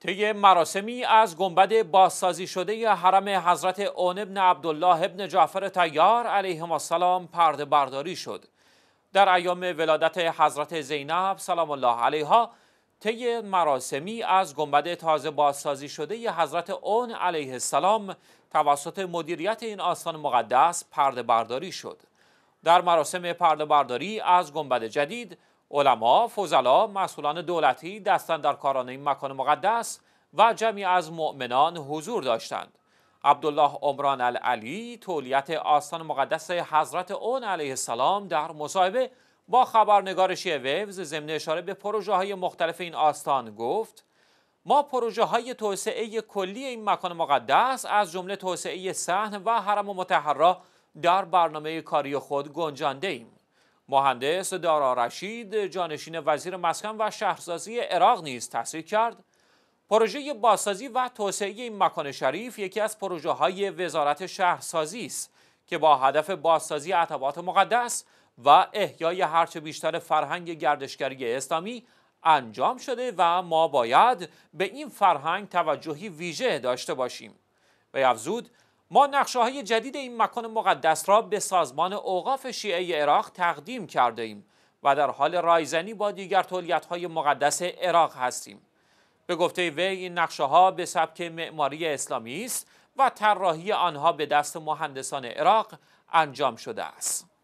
طی مراسمی از گنبد بازسازی شده حرم حضرت اون ابن عبدالله ابن جعفر تیار علیهم السلام پرده برداری شد در ایام ولادت حضرت زینب سلام الله علیها طی مراسمی از گنبد تازه بازسازی شده حضرت اون علیه السلام توسط مدیریت این آستان مقدس پرده برداری شد در مراسم پرده برداری از گنبد جدید علما، فضلا، مسئولان دولتی، در کاران این مکان مقدس و جمعی از مؤمنان حضور داشتند. عبدالله عمران العلی تولیت آستان مقدس حضرت اون علیه السلام در مصاحبه با خبرنگار شیعه ویوز ضمن اشاره به پروژه های مختلف این آستان گفت ما پروژه های توسعه کلی این مکان مقدس از جمله توسعه صحن و حرم و متحرا در برنامه کاری خود گنجانده ایم. مهندس دارا رشید جانشین وزیر مسکن و شهرسازی عراق نیز تصریح کرد پروژه بازسازی و توسعه این مکان شریف یکی از پروژه های وزارت شهرسازی است که با هدف بازسازی عتبات مقدس و احیای هرچه بیشتر فرهنگ گردشگری اسلامی انجام شده و ما باید به این فرهنگ توجهی ویژه داشته باشیم و افزود ما نقشه های جدید این مکان مقدس را به سازمان اوقاف شیعه عراق تقدیم کرده ایم و در حال رایزنی با دیگر تولیت های مقدس عراق هستیم. به گفته وی این نقشه ها به سبک معماری اسلامی است و طراحی آنها به دست مهندسان عراق انجام شده است.